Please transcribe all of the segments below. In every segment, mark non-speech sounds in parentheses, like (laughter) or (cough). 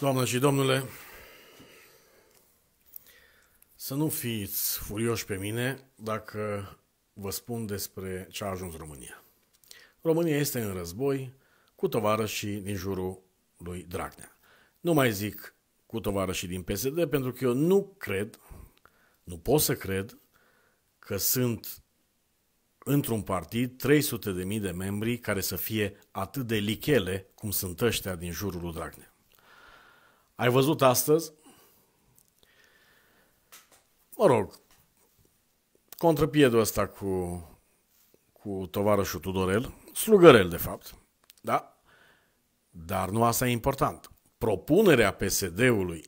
Doamne și domnule, să nu fiți furioși pe mine dacă vă spun despre ce a ajuns România. România este în război cu tovarășii din jurul lui Dragnea. Nu mai zic cu tovarășii din PSD pentru că eu nu cred, nu pot să cred că sunt într-un partid 300.000 de membri care să fie atât de lichele cum sunt ăștia din jurul lui Dragnea. Ai văzut astăzi? Mă rog, contrapiedul ăsta cu, cu tovarășul Tudorel, slugărel de fapt, da? Dar nu asta e important. Propunerea PSD-ului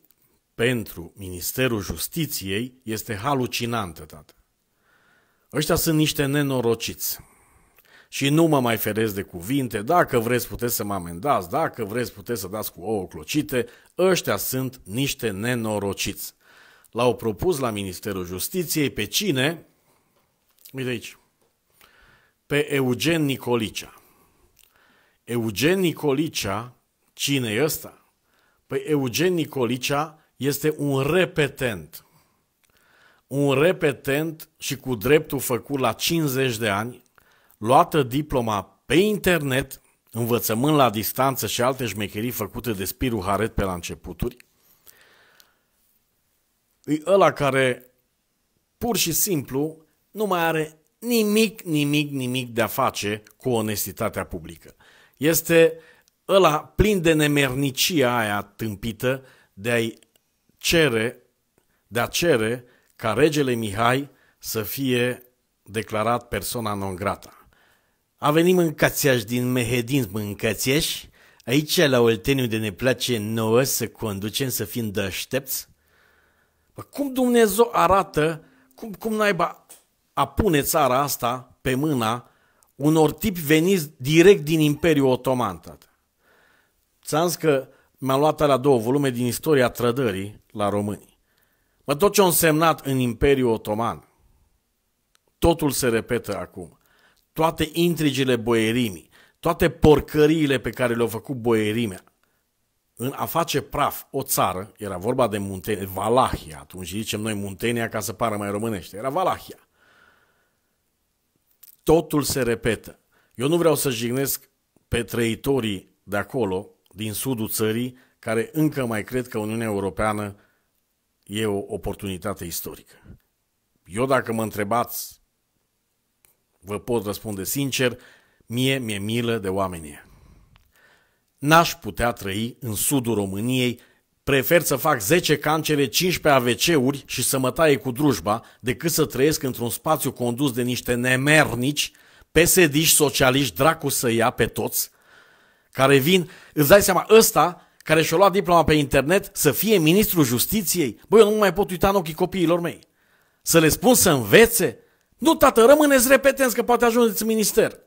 pentru Ministerul Justiției este halucinantă, tată. Ăștia sunt niște nenorociți și nu mă mai feresc de cuvinte, dacă vreți puteți să mă amendați, dacă vreți puteți să dați cu ouă clocite, ăștia sunt niște nenorociți. L-au propus la Ministerul Justiției pe cine? Uite aici. Pe Eugen Nicolicea. Eugen Nicolicea, cine e ăsta? Păi Eugen Nicolicea este un repetent. Un repetent și cu dreptul făcut la 50 de ani, luată diploma pe internet, învățământ la distanță și alte șmecherii făcute de Spiru Haret pe la începuturi, e ăla care pur și simplu nu mai are nimic, nimic, nimic de a face cu onestitatea publică. Este ăla plin de nemernicia aia tâmpită de a-i cere, de a cere ca regele Mihai să fie declarat persoana non grata. A venit mâncațiaș din Mehedin, mâncațiaș. Aici, la Olteniu, de ne place nouă să conducem, să fim deștepți. Bă, cum Dumnezeu arată, cum, cum naiba a pune țara asta pe mâna unor tipi veniți direct din Imperiul Otoman, tată. Ți-am că mi-am luat la două volume din istoria trădării la români. Mă, tot ce a însemnat în Imperiul Otoman, totul se repetă acum toate intrigile boierimii, toate porcăriile pe care le-au făcut boierimea în a face praf o țară, era vorba de Muntenia, Valahia, atunci zicem noi Muntenia ca să pară mai românește, era Valahia. Totul se repetă. Eu nu vreau să jignesc pe trăitorii de acolo, din sudul țării, care încă mai cred că Uniunea Europeană e o oportunitate istorică. Eu dacă mă întrebați Vă pot răspunde sincer, mie mi-e milă de oameni. N-aș putea trăi în sudul României, prefer să fac 10 cancere, 15 AVC-uri și să mă taie cu drujba, decât să trăiesc într-un spațiu condus de niște nemernici, pesediști, socialiști, dracu să ia pe toți, care vin, îți dai seama, ăsta care și-a luat diploma pe internet să fie ministrul justiției, băi, eu nu mai pot uita în ochii copiilor mei. Să le spun să învețe, nu, tată, rămâneți repetenți că poate ajungeți minister.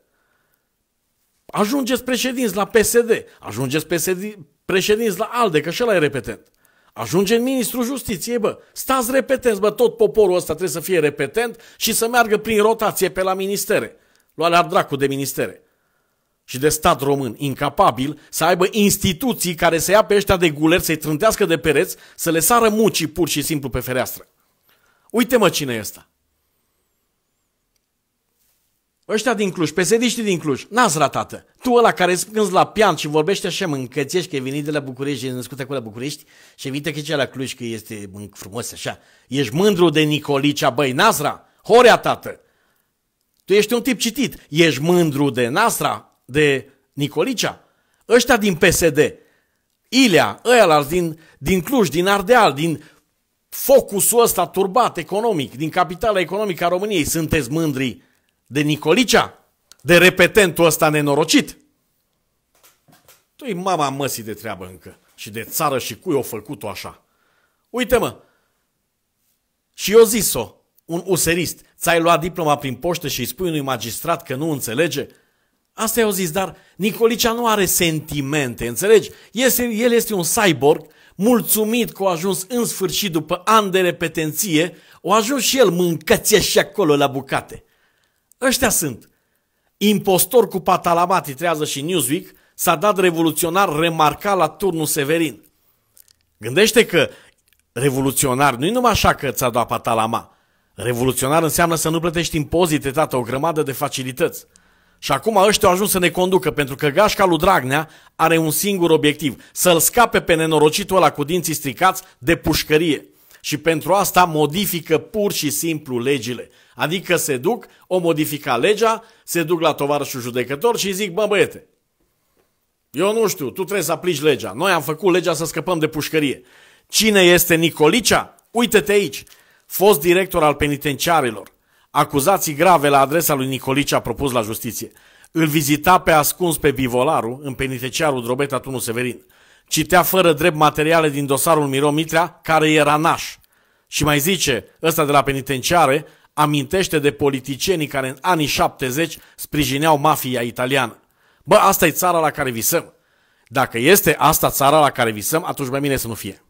Ajungeți președinți la PSD, ajungeți PSD, președinți la ALDE, că și ăla e repetent. Ajunge în ministrul justiției, bă. Stați repetenți, bă, tot poporul ăsta trebuie să fie repetent și să meargă prin rotație pe la ministere. Lualea dracu de ministere. Și de stat român, incapabil să aibă instituții care să ia pe ăștia de guler, să-i trântească de pereți, să le sară mucii pur și simplu pe fereastră. Uite mă cine e ăsta. Ăștia din Cluj, pesediștii din Cluj, n-ați ratată. Tu ăla care spânzi la pian și vorbește așa încățești că e venit de la București, e născut acolo la București și vinte că e la Cluj, că este frumos așa. Ești mândru de Nicolicea, băi, Nazra, horea tată. Tu ești un tip citit. Ești mândru de Nasra, de Nicolicea? Ăștia din PSD, Ilea, ăia din, din Cluj, din Ardeal, din focusul ăsta turbat economic, din capitala economică a României, sunteți mândri de Nicolicea, de repetentul ăsta nenorocit. Tu mama măsii de treabă încă și de țară și cui o făcut-o așa. Uite-mă, și eu zis-o, un userist, ți-ai luat diploma prin poștă și îi spui unui magistrat că nu înțelege? Asta i-au zis, dar Nicolicea nu are sentimente, înțelegi? Este, el este un cyborg mulțumit că a ajuns în sfârșit după ani de repetenție, o ajuns și el mâncăție și acolo la bucate. Ăștia sunt. Impostor cu patalama titrează și Newsweek s-a dat revoluționar remarcat la turnul Severin. Gândește că revoluționar nu-i numai așa că ți-a dat patalama. Revoluționar înseamnă să nu plătești impozite, tată, o grămadă de facilități. Și acum ăștia au ajuns să ne conducă, pentru că gașca lui Dragnea are un singur obiectiv, să-l scape pe nenorocitul ăla cu dinții stricați de pușcărie și pentru asta modifică pur și simplu legile. Adică se duc, o modifica legea, se duc la tovarășul judecător și zic, bă băiete, eu nu știu, tu trebuie să aplici legea. Noi am făcut legea să scăpăm de pușcărie. Cine este Nicolicea? Uită-te aici. Fost director al penitenciarilor. Acuzații grave la adresa lui Nicolicea propus la justiție. Îl vizita pe ascuns pe Bivolaru, în penitenciarul Drobeta Tunu Severin citea fără drept materiale din dosarul Miro Mitrea, care era naș. Și mai zice, ăsta de la penitenciare, amintește de politicienii care în anii 70 sprijineau mafia italiană. Bă, asta e țara la care visăm. Dacă este asta țara la care visăm, atunci mai bine să nu fie.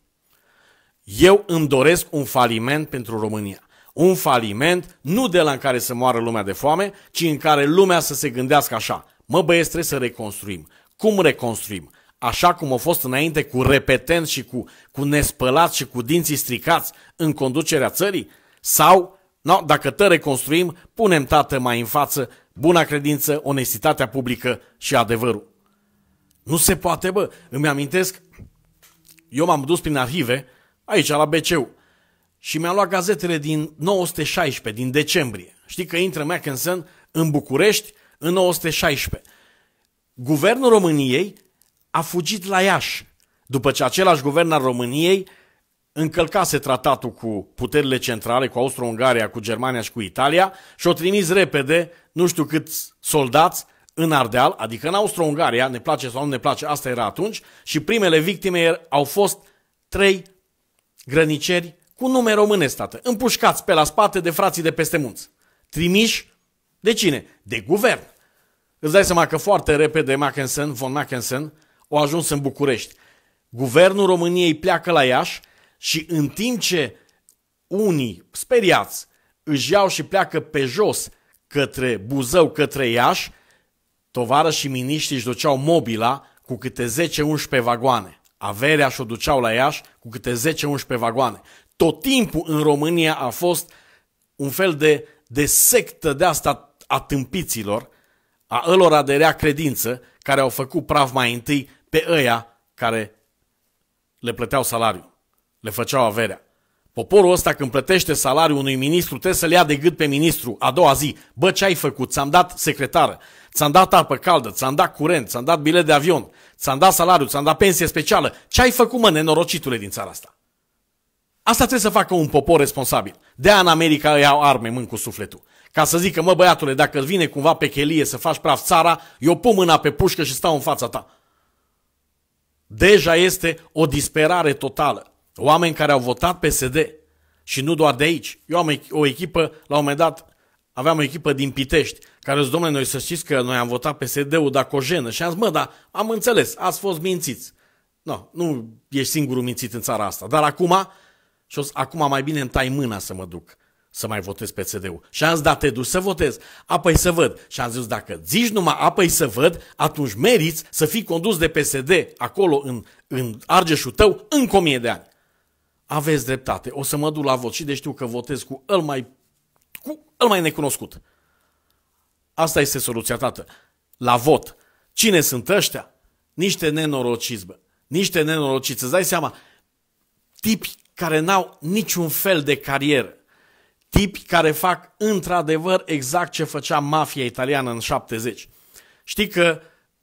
Eu îmi doresc un faliment pentru România. Un faliment nu de la în care să moară lumea de foame, ci în care lumea să se gândească așa. Mă băieți, trebuie să reconstruim. Cum reconstruim? așa cum au fost înainte, cu repetenți și cu, cu nespălați și cu dinții stricați în conducerea țării? Sau, no, dacă te reconstruim, punem tată mai în față buna credință, onestitatea publică și adevărul. Nu se poate, bă. Îmi amintesc, eu m-am dus prin arhive, aici la bc și mi-am luat gazetele din 916, din decembrie. Știi că intră Mackensen în București în 916. Guvernul României a fugit la Iași, după ce același guvern al României încălcase tratatul cu puterile centrale, cu Austro-Ungaria, cu Germania și cu Italia și o trimis repede, nu știu câți soldați, în Ardeal, adică în Austro-Ungaria, ne place sau nu ne place, asta era atunci, și primele victime er, au fost trei grăniceri cu nume române state, împușcați pe la spate de frații de peste munți, trimiși de cine? De guvern. Îți dai seama că foarte repede Mackensen, von Mackensen, au ajuns în București. Guvernul României pleacă la Iași și în timp ce unii, speriați, își iau și pleacă pe jos către Buzău, către Iași, tovară și miniștrii își duceau mobila cu câte 10-11 vagoane. Averea și-o duceau la Iași cu câte 10-11 vagoane. Tot timpul în România a fost un fel de, de sectă de asta a tâmpiților, a ălora de rea credință care au făcut praf mai întâi pe ăia care le plăteau salariul, le făceau averea. Poporul ăsta când plătește salariul unui ministru trebuie să-l ia de gât pe ministru a doua zi. Bă, ce ai făcut? Ți-am dat secretară, ți-am dat apă caldă, ți-am dat curent, ți-am dat bilet de avion, ți-am dat salariu, ți-am dat pensie specială. Ce ai făcut, mă, nenorocitule din țara asta? Asta trebuie să facă un popor responsabil. de în America îi au arme mâncu cu sufletul ca să zică, mă băiatule, dacă vine cumva pe chelie să faci praf țara, eu pun mâna pe pușcă și stau în fața ta. Deja este o disperare totală. Oameni care au votat PSD și nu doar de aici. Eu am o echipă, la un moment dat, aveam o echipă din Pitești, care zice, domnule, noi să știți că noi am votat PSD-ul Dacojenă. Și am zis, mă, dar am înțeles, ați fost mințiți. No, nu ești singurul mințit în țara asta. Dar acum, și acum mai bine îmi tai mâna să mă duc să mai votez pe CDU. Și am zis, da, te duci să votez, apoi să văd. Și am zis, dacă zici numai apoi să văd, atunci meriți să fii condus de PSD acolo în, în Argeșul tău în o de ani. Aveți dreptate, o să mă duc la vot și de știu că votez cu îl mai, cu îl mai necunoscut. Asta este soluția, tată. La vot. Cine sunt ăștia? Niște nenorociți, bă. Niște nenorociți. Îți dai seama, tipi care n-au niciun fel de carieră tipi care fac într-adevăr exact ce făcea mafia italiană în 70. Știi că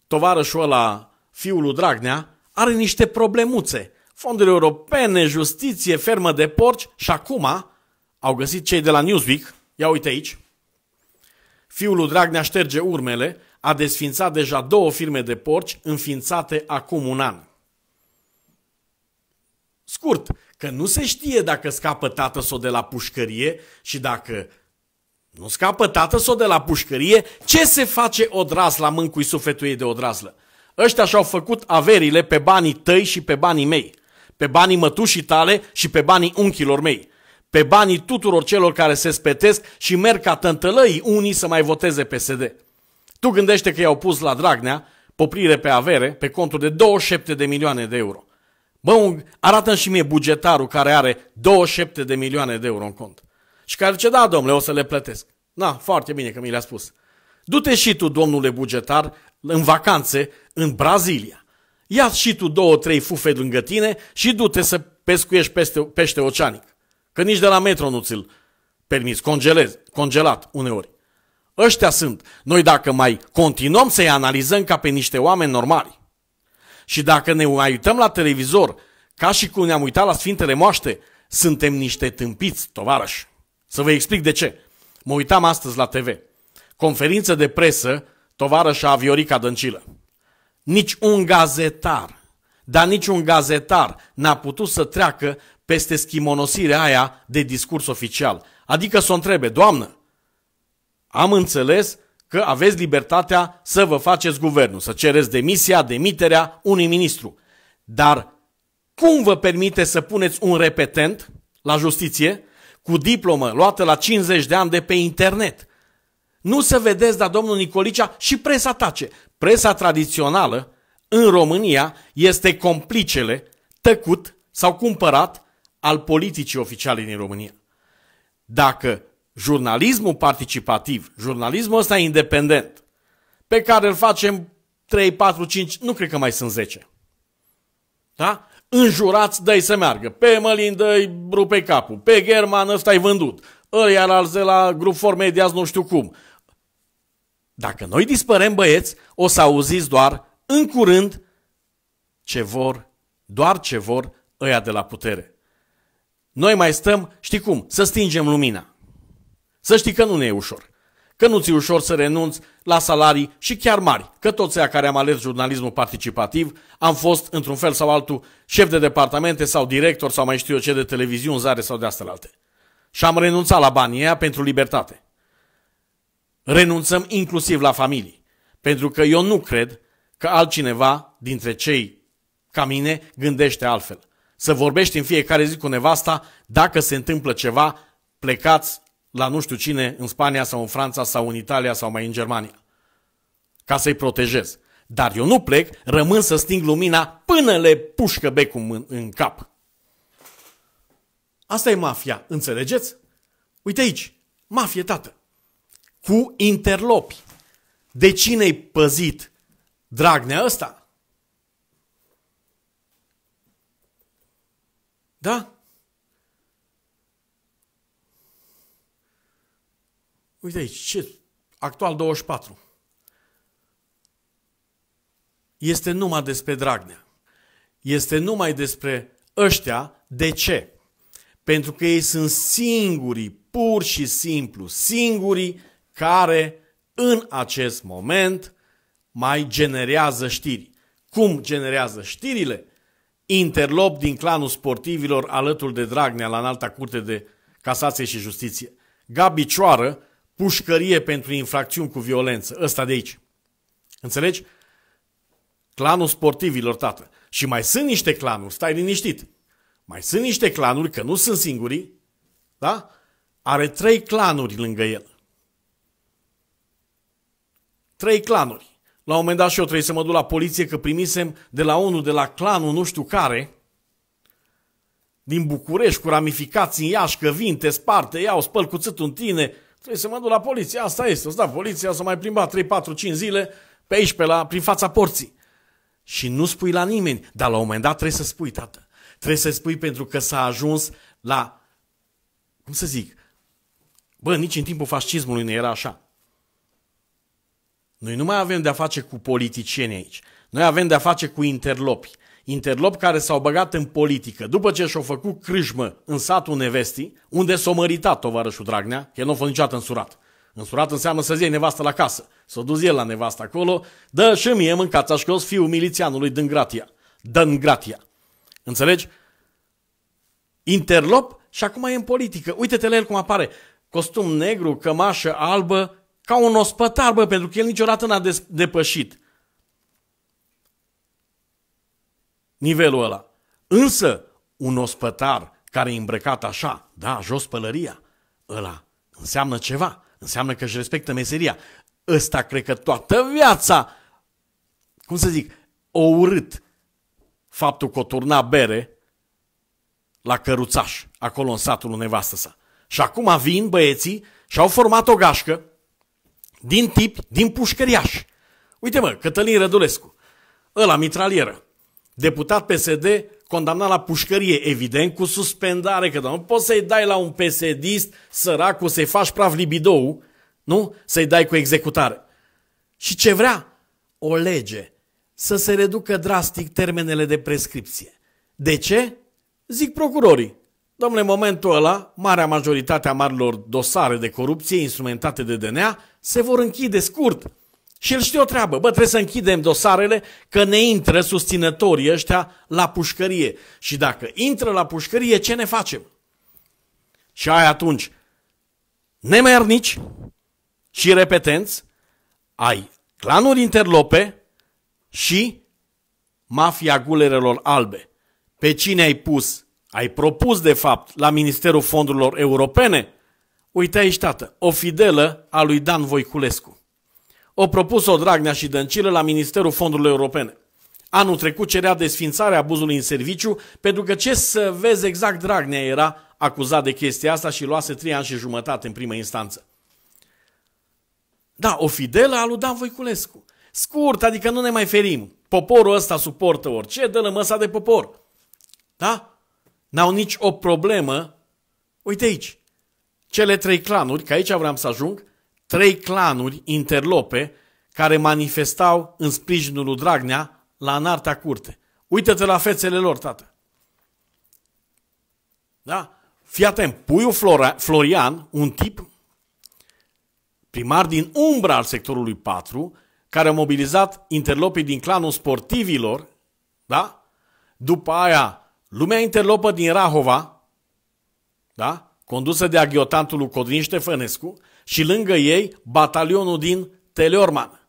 tovarășul ăla, fiul lui Dragnea, are niște problemuțe. Fonduri europene, justiție, fermă de porci și acum au găsit cei de la Newsweek, ia uite aici, fiul lui Dragnea șterge urmele, a desfințat deja două firme de porci înființate acum un an. Scurt, Că nu se știe dacă scapă tată sau de la pușcărie și dacă nu scapă tată sau de la pușcărie, ce se face odras la mâncui sufletul ei de odraslă? Ăștia și-au făcut averile pe banii tăi și pe banii mei, pe banii mătușii tale și pe banii unchilor mei, pe banii tuturor celor care se spetesc și merg ca tântălăii unii să mai voteze PSD. Tu gândește că i-au pus la Dragnea poprire pe avere pe contul de 27 de milioane de euro. Bă, arată și mie bugetarul care are 27 de milioane de euro în cont. Și care zice, da, domnule, o să le plătesc. Na, foarte bine că mi le-a spus. Du-te și tu, domnule bugetar, în vacanțe, în Brazilia. Ia și tu două, trei fufe lângă tine și du-te să pescuiești peste, pește oceanic. Că nici de la metro nu ți-l permiți, congelez, congelat uneori. Ăștia sunt. Noi dacă mai continuăm să-i analizăm ca pe niște oameni normali, și dacă ne mai uităm la televizor, ca și cum ne-am uitat la Sfintele Moaște, suntem niște tâmpiți, tovarăși. Să vă explic de ce. Mă uitam astăzi la TV. Conferință de presă, tovarășa Aviorica Dăncilă. Nici un gazetar, dar nici un gazetar n-a putut să treacă peste schimonosirea aia de discurs oficial. Adică să o întrebe, doamnă, am înțeles că aveți libertatea să vă faceți guvernul, să cereți demisia, demiterea unui ministru. Dar cum vă permite să puneți un repetent la justiție cu diplomă luată la 50 de ani de pe internet? Nu se vedeți, dar domnul Nicolicea și presa tace. Presa tradițională în România este complicele, tăcut sau cumpărat al politicii oficiale din România. Dacă jurnalismul participativ, jurnalismul ăsta independent, pe care îl facem 3, 4, 5, nu cred că mai sunt 10. Da? Înjurați, dă să meargă. Pe Mălin dă rupe capul. Pe German ăsta-i vândut. Ăia iar de la grup de azi nu știu cum. Dacă noi dispărem băieți, o să auziți doar în curând ce vor, doar ce vor ăia de la putere. Noi mai stăm, știi cum, să stingem lumina. Să știi că nu ne e ușor. Că nu ți-e ușor să renunți la salarii și chiar mari, că toți cei care am ales jurnalismul participativ am fost, într-un fel sau altul, șef de departamente sau director sau mai știu eu ce de televiziuni, zare sau de astelalte. Și am renunțat la banii aia pentru libertate. Renunțăm inclusiv la familii. Pentru că eu nu cred că altcineva dintre cei ca mine gândește altfel. Să vorbești în fiecare zi cu nevasta, dacă se întâmplă ceva, plecați la nu știu cine în Spania sau în Franța sau în Italia sau mai în Germania. Ca să-i protejez. Dar eu nu plec, rămân să sting lumina până le pușcă becul în, în cap. Asta e mafia, înțelegeți? Uite aici, mafie tată. Cu interlopi. De cine-i păzit Dragnea ăsta? Da? Uite aici, ce? Actual 24. Este numai despre Dragnea. Este numai despre ăștia. De ce? Pentru că ei sunt singurii, pur și simplu, singurii care în acest moment mai generează știri. Cum generează știrile? Interlop din clanul sportivilor alături de Dragnea la înalta curte de casație și justiție. Gabi Cioară, pușcărie pentru infracțiuni cu violență. Ăsta de aici. Înțelegi? Clanul sportivilor, tată. Și mai sunt niște clanuri, stai liniștit. Mai sunt niște clanuri, că nu sunt singurii, da? Are trei clanuri lângă el. Trei clanuri. La un moment dat și eu trebuie să mă duc la poliție că primisem de la unul, de la clanul nu știu care, din București, cu ramificații în Iași, că vin, te sparte, iau, spăl cuțâtul în tine, Trebuie să mă duc la poliție. Asta este. O să da poliția, s să mai plimbat 3, 4, 5 zile pe aici, pe la, prin fața porții. Și nu spui la nimeni. Dar la un moment dat trebuie să spui, tată. Trebuie să spui pentru că s-a ajuns la, cum să zic, bă, nici în timpul fascismului nu era așa. Noi nu mai avem de-a face cu politicieni aici. Noi avem de-a face cu interlopi. Interlop care s-au băgat în politică după ce și-au făcut crâjmă în satul nevestii, unde s-a măritat tovarășul Dragnea, că nu a fost niciodată însurat. Însurat înseamnă să-ți iei nevastă la casă. S-a dus el la nevastă acolo, dă și mie mâncața că o să din milițianului Dângratia. Dângratia. Înțelegi? Interlop și acum e în politică. Uite-te la el cum apare. Costum negru, cămașă albă, ca un ospătar, bă, pentru că el niciodată n-a depășit nivelul ăla. Însă, un ospătar care e îmbrăcat așa, da, jos pălăria, ăla înseamnă ceva, înseamnă că își respectă meseria. Ăsta cred că toată viața, cum să zic, o urât faptul că o turna bere la căruțaș, acolo în satul nevastă sa. Și acum vin băieții și au format o gașcă din tip, din pușcăriaș. Uite mă, Cătălin Rădulescu, ăla mitralieră, deputat PSD condamnat la pușcărie, evident, cu suspendare, că nu poți să-i dai la un PSD-ist săracul, să-i faci praf libidou, nu? Să-i dai cu executare. Și ce vrea? O lege. Să se reducă drastic termenele de prescripție. De ce? Zic procurorii. Domnule, în momentul ăla, marea majoritate a marilor dosare de corupție instrumentate de DNA se vor închide scurt și el știe o treabă, bă, trebuie să închidem dosarele că ne intră susținătorii ăștia la pușcărie. Și dacă intră la pușcărie, ce ne facem? Și ai atunci nemernici și repetenți, ai clanuri interlope și mafia gulerelor albe. Pe cine ai pus, ai propus de fapt la Ministerul Fondurilor Europene? Uite aici, tată, o fidelă a lui Dan Voiculescu. O propus-o Dragnea și Dăncilă la Ministerul Fondurilor Europene. Anul trecut cerea desfințarea abuzului în serviciu, pentru că ce să vezi exact Dragnea era acuzat de chestia asta și luase 3 ani și jumătate în primă instanță. Da, o fidelă a lui Dan Voiculescu. Scurt, adică nu ne mai ferim. Poporul ăsta suportă orice, dă lămăsa de popor. Da? N-au nici o problemă. Uite aici. Cele trei clanuri, că aici vreau să ajung, trei clanuri interlope care manifestau în sprijinul lui Dragnea la înartea curte. Uită-te la fețele lor, tată. Da? Fii atent, Puiul Flora, Florian, un tip primar din umbra al sectorului 4, care a mobilizat interlopii din clanul sportivilor, da? După aia, lumea interlopă din Rahova, da? Condusă de aghiotantul lui Codrin Ștefănescu, și lângă ei batalionul din Teleorman.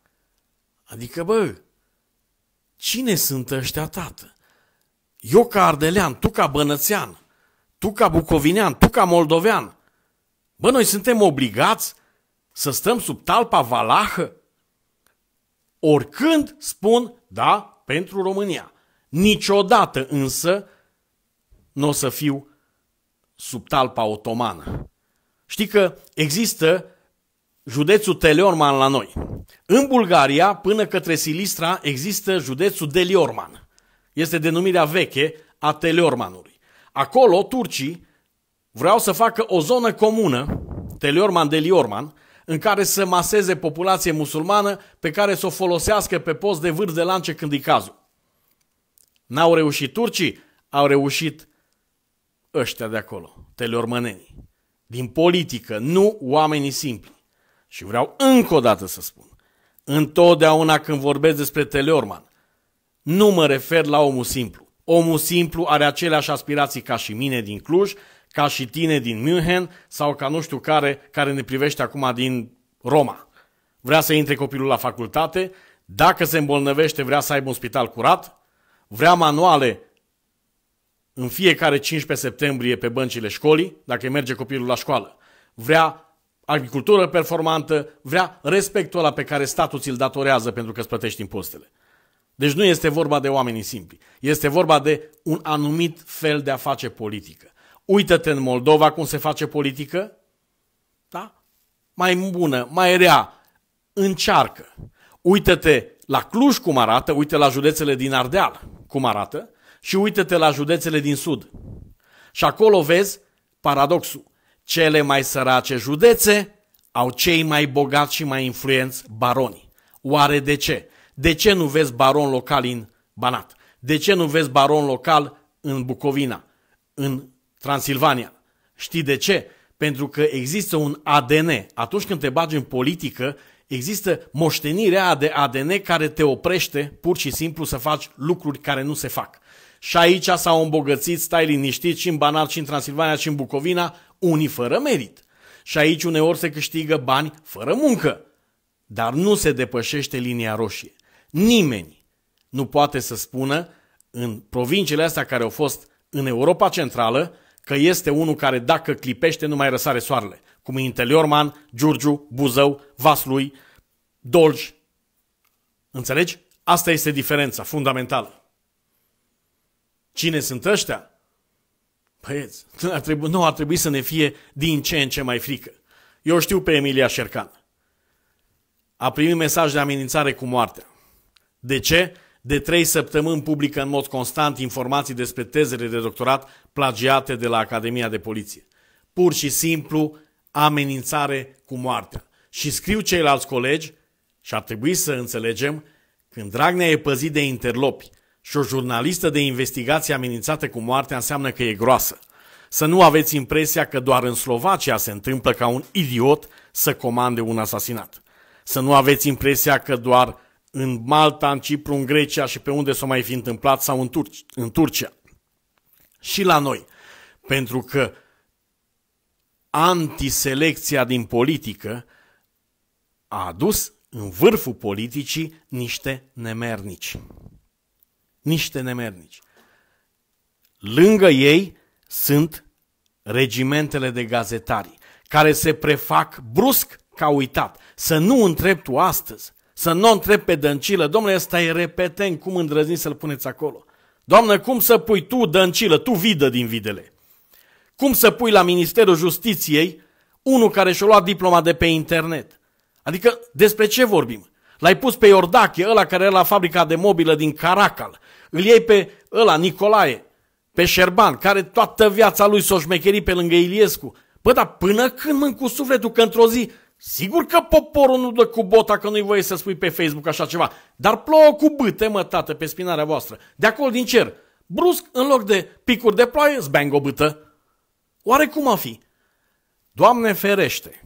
Adică, bă, cine sunt ăștia, tată? Eu ca ardelean, tu ca bănățean, tu ca bucovinean, tu ca moldovean. Bă, noi suntem obligați să stăm sub talpa valahă? Oricând spun da pentru România. Niciodată însă nu o să fiu sub talpa otomană. Știi că există județul Teleorman la noi. În Bulgaria, până către Silistra, există județul Deliorman. Este denumirea veche a Teleormanului. Acolo, turcii vreau să facă o zonă comună, Teleorman-Deliorman, în care să maseze populație musulmană pe care să o folosească pe post de vârf de lance când e cazul. N-au reușit turcii, au reușit ăștia de acolo, teleormănenii din politică, nu oamenii simpli. Și vreau încă o dată să spun, întotdeauna când vorbesc despre Teleorman, nu mă refer la omul simplu. Omul simplu are aceleași aspirații ca și mine din Cluj, ca și tine din München sau ca nu știu care, care ne privește acum din Roma. Vrea să intre copilul la facultate, dacă se îmbolnăvește vrea să aibă un spital curat, vrea manuale în fiecare 15 septembrie pe băncile școlii, dacă merge copilul la școală. Vrea agricultură performantă, vrea respectul ăla pe care statul ți-l datorează pentru că îți plătești impostele. Deci nu este vorba de oamenii simpli. Este vorba de un anumit fel de a face politică. Uită-te în Moldova cum se face politică. Da? Mai bună, mai rea. Încearcă. Uită-te la Cluj cum arată, uite la județele din Ardeal cum arată și uită-te la județele din sud. Și acolo vezi paradoxul. Cele mai sărace județe au cei mai bogați și mai influenți baroni. Oare de ce? De ce nu vezi baron local în Banat? De ce nu vezi baron local în Bucovina, în Transilvania? Știi de ce? Pentru că există un ADN. Atunci când te bagi în politică, există moștenirea de ADN care te oprește pur și simplu să faci lucruri care nu se fac. Și aici s-au îmbogățit, stai liniștit, și în Banat, și în Transilvania, și în Bucovina, unii fără merit. Și aici uneori se câștigă bani fără muncă. Dar nu se depășește linia roșie. Nimeni nu poate să spună în provinciile astea care au fost în Europa Centrală că este unul care dacă clipește nu mai răsare soarele. Cum e Inteliorman, Giurgiu, Buzău, Vaslui, Dolj. Înțelegi? Asta este diferența fundamentală. Cine sunt ăștia? Băieți, (laughs) ar trebui, nu ar trebui să ne fie din ce în ce mai frică. Eu știu pe Emilia Șercan. A primit mesaj de amenințare cu moartea. De ce? De trei săptămâni publică în mod constant informații despre tezele de doctorat plagiate de la Academia de Poliție. Pur și simplu amenințare cu moartea. Și scriu ceilalți colegi, și ar trebui să înțelegem, când Dragnea e păzit de interlopi, și o jurnalistă de investigație amenințată cu moartea înseamnă că e groasă. Să nu aveți impresia că doar în Slovacia se întâmplă ca un idiot să comande un asasinat. Să nu aveți impresia că doar în Malta, în Cipru, în Grecia și pe unde s-o mai fi întâmplat sau în, Tur- în Turcia. Și la noi. Pentru că antiselecția din politică a adus în vârful politicii niște nemernici niște nemernici. Lângă ei sunt regimentele de gazetari care se prefac brusc ca uitat. Să nu întreb tu astăzi, să nu întreb pe dăncilă, domnule, ăsta e repeten, cum îndrăzni să-l puneți acolo? Doamnă, cum să pui tu dăncilă, tu vidă din videle? Cum să pui la Ministerul Justiției unul care și-a luat diploma de pe internet? Adică despre ce vorbim? L-ai pus pe Iordache, ăla care era la fabrica de mobilă din Caracal, îl iei pe ăla, Nicolae, pe Șerban, care toată viața lui s-o șmecheri pe lângă Iliescu. Bă, dar până când mânc cu sufletul că într-o zi, sigur că poporul nu dă cu bota că nu-i voie să spui pe Facebook așa ceva, dar plouă cu bâte, mă, tată, pe spinarea voastră. De acolo din cer, brusc, în loc de picuri de ploaie, zbang o bâtă. Oare cum a fi? Doamne ferește!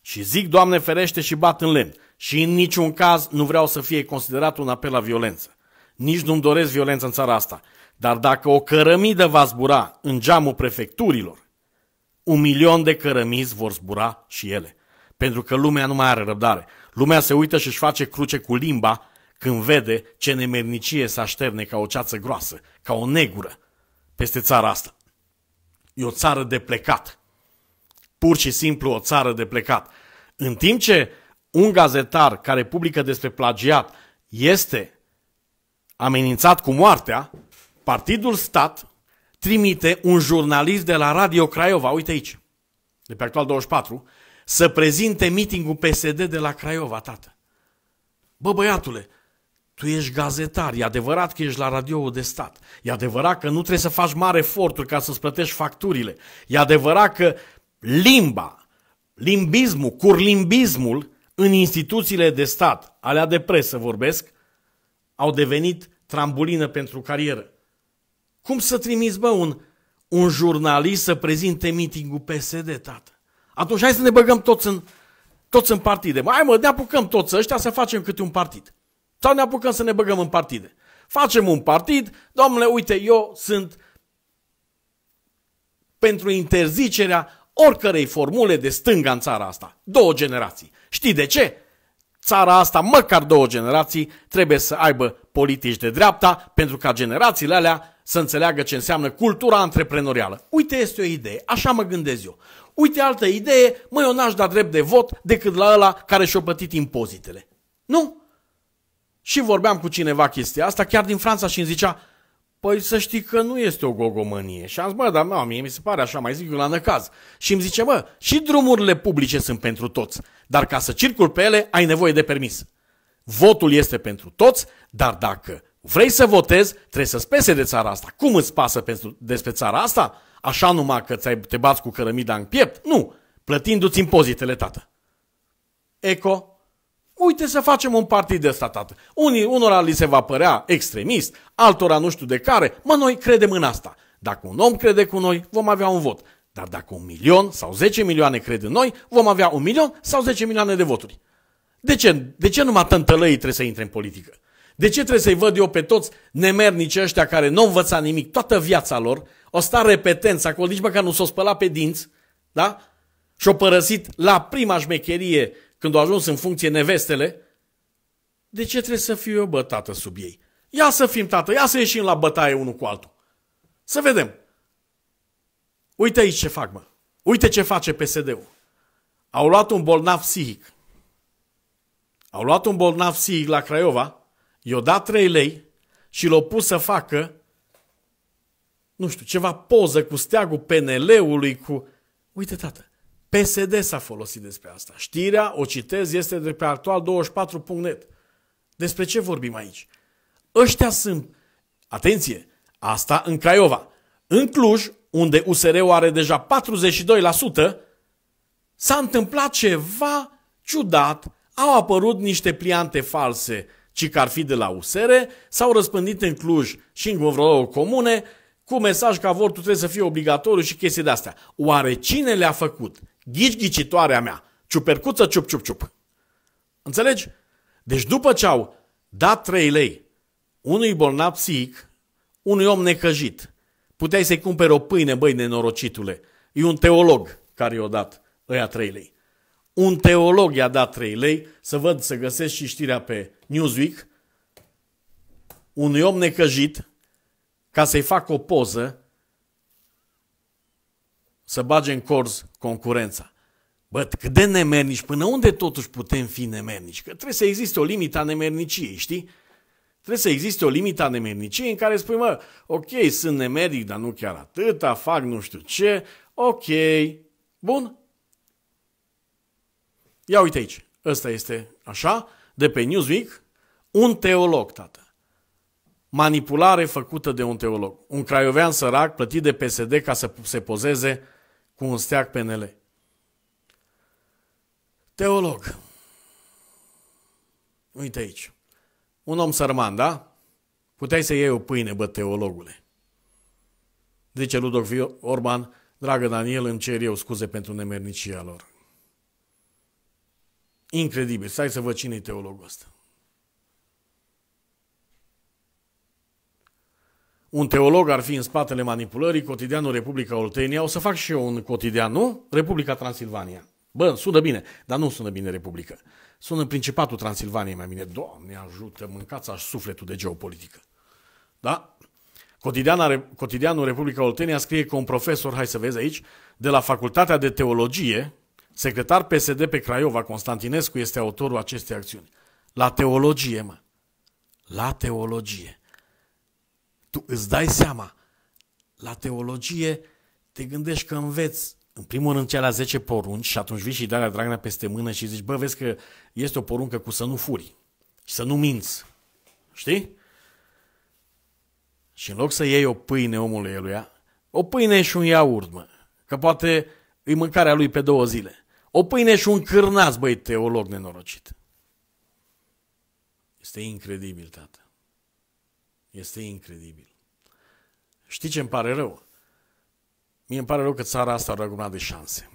Și zic Doamne ferește și bat în lemn. Și în niciun caz nu vreau să fie considerat un apel la violență. Nici nu-mi doresc violență în țara asta. Dar dacă o cărămidă va zbura în geamul prefecturilor, un milion de cărămizi vor zbura și ele. Pentru că lumea nu mai are răbdare. Lumea se uită și își face cruce cu limba când vede ce nemernicie se așterne ca o ceață groasă, ca o negură peste țara asta. E o țară de plecat. Pur și simplu o țară de plecat. În timp ce un gazetar care publică despre plagiat este amenințat cu moartea, Partidul Stat trimite un jurnalist de la Radio Craiova, uite aici, de pe actual 24, să prezinte mitingul PSD de la Craiova, tată. Bă, băiatule, tu ești gazetar, e adevărat că ești la radio de stat, e adevărat că nu trebuie să faci mare eforturi ca să-ți plătești facturile, e adevărat că limba, limbismul, curlimbismul în instituțiile de stat, alea de presă vorbesc, au devenit trambulină pentru carieră. Cum să trimiți, bă, un, un jurnalist să prezinte mitingul PSD, tată? Atunci hai să ne băgăm toți în, toți în partide. Mai mă, ne apucăm toți ăștia să facem câte un partid. Sau ne apucăm să ne băgăm în partide. Facem un partid, domnule, uite, eu sunt pentru interzicerea oricărei formule de stânga în țara asta. Două generații. Știi de ce? Țara asta, măcar două generații, trebuie să aibă politici de dreapta pentru ca generațiile alea să înțeleagă ce înseamnă cultura antreprenorială. Uite, este o idee, așa mă gândesc eu. Uite, altă idee, mă, eu n-aș da drept de vot decât la ăla care și-a plătit impozitele. Nu? Și vorbeam cu cineva chestia asta, chiar din Franța, și îmi zicea, Păi să știi că nu este o gogomanie. Și am zis, bă, dar nu, mie mi se pare așa, mai zic eu la năcaz. Și îmi zice, bă, și drumurile publice sunt pentru toți, dar ca să circul pe ele ai nevoie de permis. Votul este pentru toți, dar dacă vrei să votezi, trebuie să spese de țara asta. Cum îți pasă pentru, despre țara asta? Așa numai că ți-ai, te bați cu cărămida în piept? Nu, plătindu-ți impozitele, tată. Eco, Uite să facem un partid de asta, tată. Unii, unora li se va părea extremist, altora nu știu de care, mă, noi credem în asta. Dacă un om crede cu noi, vom avea un vot. Dar dacă un milion sau 10 milioane cred în noi, vom avea un milion sau 10 milioane de voturi. De ce, de ce numai tântălăii trebuie să intre în politică? De ce trebuie să-i văd eu pe toți nemernici ăștia care nu învățat nimic toată viața lor, o sta repetenți acolo, nici măcar nu s-o spăla pe dinți, da? Și-o părăsit la prima șmecherie când au ajuns în funcție nevestele, de ce trebuie să fiu eu, bătată sub ei? Ia să fim, tată, ia să ieșim la bătaie unul cu altul. Să vedem. Uite aici ce fac, mă. Uite ce face PSD-ul. Au luat un bolnav psihic. Au luat un bolnav psihic la Craiova, i-au dat 3 lei și l-au pus să facă, nu știu, ceva poză cu steagul PNL-ului, cu... Uite, tată, PSD s-a folosit despre asta. Știrea, o citez, este de pe actual24.net. Despre ce vorbim aici? Ăștia sunt, atenție, asta în Craiova. În Cluj, unde USR-ul are deja 42%, s-a întâmplat ceva ciudat, au apărut niște pliante false, ci că ar fi de la USR, s-au răspândit în Cluj și în vreo comune cu mesaj că avortul trebuie să fie obligatoriu și chestii de astea. Oare cine le-a făcut? ghici-ghicitoarea mea, ciupercuță, ciup, ciup, ciup. Înțelegi? Deci după ce au dat 3 lei unui bolnav psihic, unui om necăjit, puteai să-i cumperi o pâine, băi, nenorocitule. E un teolog care i-a dat ăia 3 lei. Un teolog i-a dat 3 lei, să văd, să găsesc și știrea pe Newsweek, unui om necăjit, ca să-i fac o poză să bage în corz concurența. Bă, cât de nemernici, până unde totuși putem fi nemernici? Că trebuie să existe o limită a nemerniciei, știi? Trebuie să existe o limită a nemerniciei în care spui, mă, ok, sunt nemernic, dar nu chiar atâta, fac nu știu ce, ok, bun. Ia uite aici, ăsta este așa, de pe Newsweek, un teolog, tată. Manipulare făcută de un teolog. Un craiovean sărac plătit de PSD ca să se pozeze cu un steag PNL. Teolog. Uite aici. Un om sărman, da? Puteai să iei o pâine, bă, teologule. Zice Ludov Orban, dragă Daniel, îmi cer eu scuze pentru nemernicia lor. Incredibil. Stai să văd cine e teologul ăsta. un teolog ar fi în spatele manipulării, cotidianul Republica Oltenia, o să fac și eu un cotidian, nu? Republica Transilvania. Bă, sună bine, dar nu sună bine Republica. Sună Principatul Transilvaniei mai bine. Doamne ajută, mâncați aș sufletul de geopolitică. Da? cotidianul Republica Oltenia scrie că un profesor, hai să vezi aici, de la Facultatea de Teologie, secretar PSD pe Craiova, Constantinescu, este autorul acestei acțiuni. La teologie, mă. La teologie tu îți dai seama, la teologie te gândești că înveți în primul rând la 10 porunci și atunci vii și dai la Dragnea peste mână și zici, bă, vezi că este o poruncă cu să nu furi și să nu minți. Știi? Și în loc să iei o pâine omului eluia, o pâine și un iaurt, mă, că poate îi mâncarea lui pe două zile. O pâine și un cârnaț, băi, teolog nenorocit. Este incredibil, tată. Este incredibil. Știi ce îmi pare rău? Mie îmi pare rău că țara asta are răguna de șanse.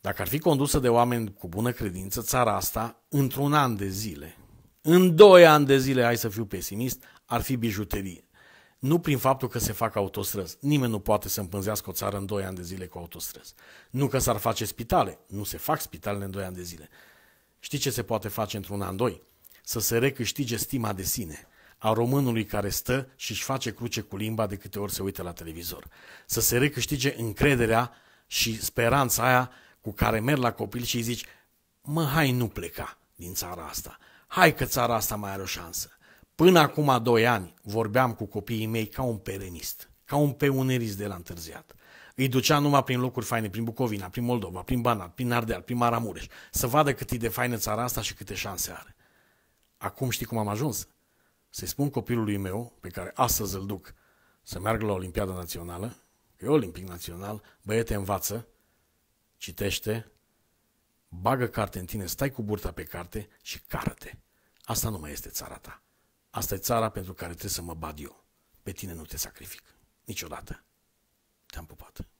Dacă ar fi condusă de oameni cu bună credință, țara asta, într-un an de zile, în doi ani de zile, hai să fiu pesimist, ar fi bijuterie. Nu prin faptul că se fac autostrăzi. Nimeni nu poate să împânzească o țară în doi ani de zile cu autostrăzi. Nu că s-ar face spitale. Nu se fac spitalele în doi ani de zile. Știi ce se poate face într-un an, doi? Să se recâștige stima de sine a românului care stă și își face cruce cu limba de câte ori se uită la televizor. Să se recâștige încrederea și speranța aia cu care merg la copil și îi zici, mă, hai nu pleca din țara asta, hai că țara asta mai are o șansă. Până acum doi ani vorbeam cu copiii mei ca un perenist, ca un peunerist de la întârziat. Îi ducea numai prin locuri faine, prin Bucovina, prin Moldova, prin Banat, prin Ardeal, prin Maramureș, să vadă cât e de faină țara asta și câte șanse are. Acum știi cum am ajuns? să-i spun copilului meu, pe care astăzi îl duc, să meargă la Olimpiada Națională, că e Olimpic Național, băiete învață, citește, bagă carte în tine, stai cu burta pe carte și carte. Asta nu mai este țara ta. Asta e țara pentru care trebuie să mă bad eu. Pe tine nu te sacrific. Niciodată. Te-am pupat.